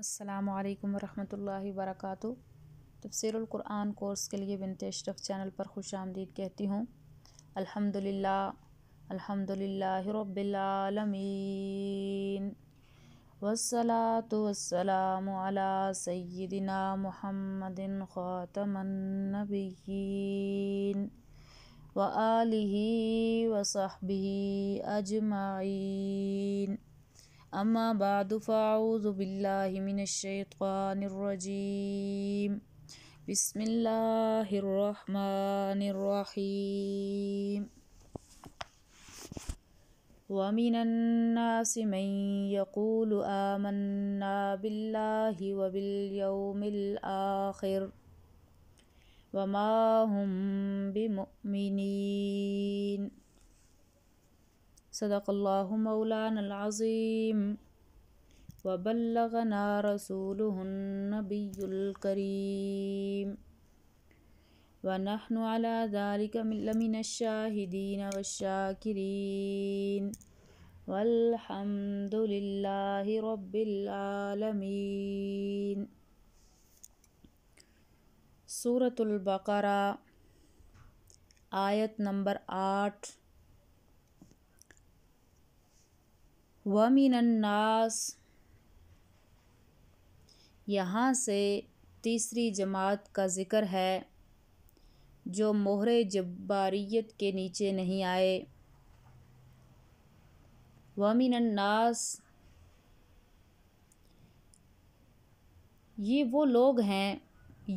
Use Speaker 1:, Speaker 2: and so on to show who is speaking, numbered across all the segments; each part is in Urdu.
Speaker 1: السلام علیکم ورحمۃ اللہ وبرکاتہ تفسیر القرآن کورس کے لیے بنت اشرف چینل پر خوش آمدید کہتی ہوں الحمد للّہ الحمد للّہ رب العالمین والصلاة والسلام على سیدنا محمد خاتم النبیین وآلہ وصحبہ اجمعین أما بعد فأعوذ بالله من الشيطان الرجيم بسم الله الرحمن الرحيم ومن الناس من يقول آمنا بالله وباليوم الآخر وما هم بمؤمنين صدق اللہ مولانا العظیم وبلغنا رسوله ونحن على ذلك الشاهدين والشاكرين والحمد لله رب العالمين سورة البقر آیت نمبر آٹھ ومن الناس یہاں سے تیسری جماعت کا ذکر ہے جو مہر جباریت کے نیچے نہیں آئے الناس یہ وہ لوگ ہیں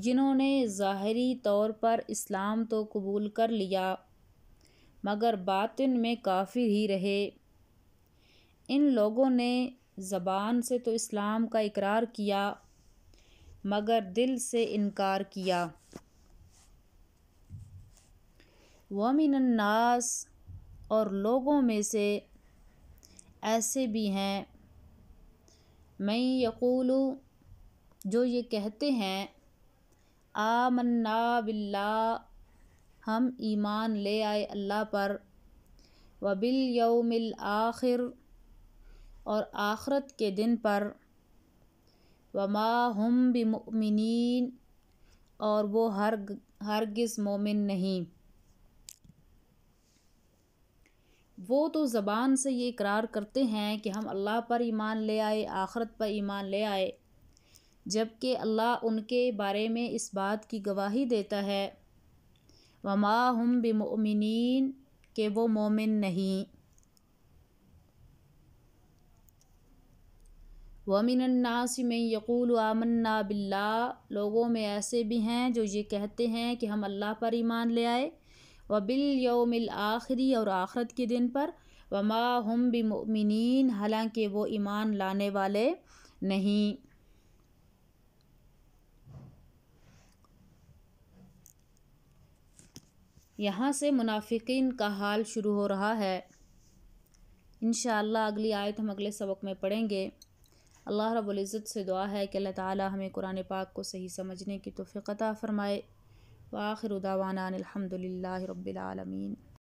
Speaker 1: جنہوں نے ظاہری طور پر اسلام تو قبول کر لیا مگر باطن میں کافر ہی رہے ان لوگوں نے زبان سے تو اسلام کا اقرار کیا مگر دل سے انکار کیا وَمِنَ النَّاسِ اور لوگوں میں سے ایسے بھی ہیں میں یقول جو یہ کہتے ہیں آمنا باللہ ہم ایمان لے آئے اللہ پر وَبِالْيَوْمِ الْآخِرِ اور آخرت کے دن پر وما ہم بمؤمنین اور وہ ہر ہرگز مومن نہیں وہ تو زبان سے یہ اقرار کرتے ہیں کہ ہم اللہ پر ایمان لے آئے آخرت پر ایمان لے آئے جبکہ اللہ ان کے بارے میں اس بات کی گواہی دیتا ہے ہم بمؤمنین کہ وہ مومن نہیں ومن من یقول آمنا باللہ لوگوں میں ایسے بھی ہیں جو یہ کہتے ہیں کہ ہم اللہ پر ایمان لے آئے و بل الآخری اور آخرت کے دن پر وما ہم بمؤمنین حالانکہ وہ ایمان لانے والے نہیں یہاں سے منافقین کا حال شروع ہو رہا ہے انشاءاللہ اگلی آیت ہم اگلے سبق میں پڑھیں گے اللہ رب العزت سے دعا ہے کہ اللہ تعالی ہمیں قرآن پاک کو صحیح سمجھنے کی توفیق عطا فرمائے وآخر دعوانا الحمد للہ رب العالمین